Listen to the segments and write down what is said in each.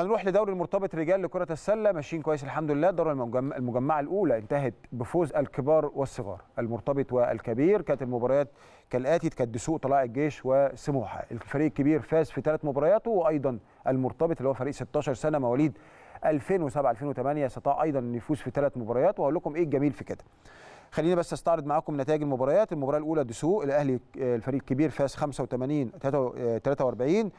هنروح لدوري المرتبط رجال لكرة السلة ماشيين كويس الحمد لله الدورة المجمعة الأولى انتهت بفوز الكبار والصغار المرتبط والكبير كانت المباريات كالآتي كانت دسوق طلائع الجيش وسموحة الفريق الكبير فاز في ثلاث مبارياته وأيضا المرتبط اللي هو فريق 16 سنة مواليد 2007 2008 استطاع أيضا أن يفوز في ثلاث مباريات وهقول لكم إيه الجميل في كده خليني بس استعرض معاكم نتائج المباريات المباراه الاولى دسوق الاهلي آه، الفريق الكبير فاز 85 43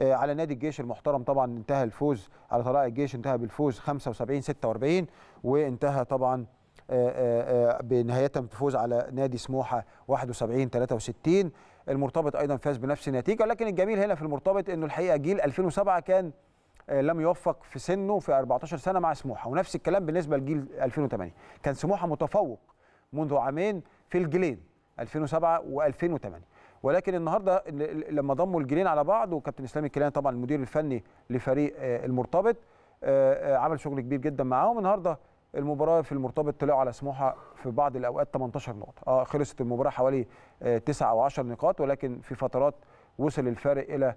آه، على نادي الجيش المحترم طبعا انتهى الفوز على طلائع الجيش انتهى بالفوز 75 46 وانتهى طبعا آه، آه، بنهايه بفوز على نادي سموحه 71 63 المرتبط ايضا فاز بنفس النتيجه لكن الجميل هنا في المرتبط انه الحقيقه جيل 2007 كان لم يوفق في سنه في 14 سنه مع سموحه ونفس الكلام بالنسبه لجيل 2008 كان سموحه متفوق منذ عامين في الجيلين 2007 و2008 ولكن النهارده لما ضموا الجيلين على بعض وكابتن اسلام الكيلاني طبعا المدير الفني لفريق آه، المرتبط آه، آه، عمل شغل كبير جدا معاهم النهارده المباراه في المرتبط طلعوا على سموحه في بعض الاوقات 18 نقطه اه خلصت المباراه حوالي 9 او 10 نقاط ولكن في فترات وصل الفارق الى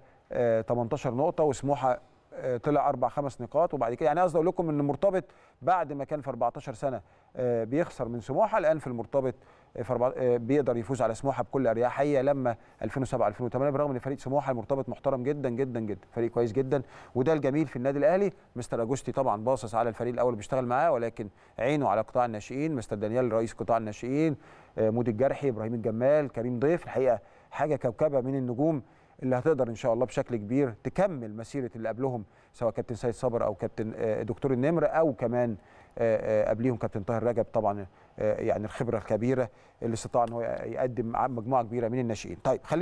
18 نقطه وسموحه آه، طلع اربع خمس نقاط وبعد كده يعني قصدي اقول لكم ان مرتبط بعد ما كان في 14 سنه آه، بيخسر من سموحه الان في المرتبط آه، في بيقدر يفوز على سموحه بكل اريحيه لما 2007 2008 برغم ان فريق سموحه المرتبط محترم جدا جدا جدا فريق كويس جدا وده الجميل في النادي الاهلي مستر اجوستي طبعا باصص على الفريق الاول اللي بيشتغل معاه ولكن عينه على قطاع الناشئين مستر دانيال رئيس قطاع الناشئين مودي الجرحي ابراهيم الجمال كريم ضيف الحقيقه حاجه كوكبه من النجوم اللي هتقدر ان شاء الله بشكل كبير تكمل مسيره اللي قبلهم سواء كابتن سيد صبر او كابتن آه، دكتور النمر او كمان آه، آه، قبليهم كابتن طاهر رجب طبعا يعني الخبره الكبيره اللي استطاع ان هو يقدم مجموعه كبيره من الناشئين طيب خلينا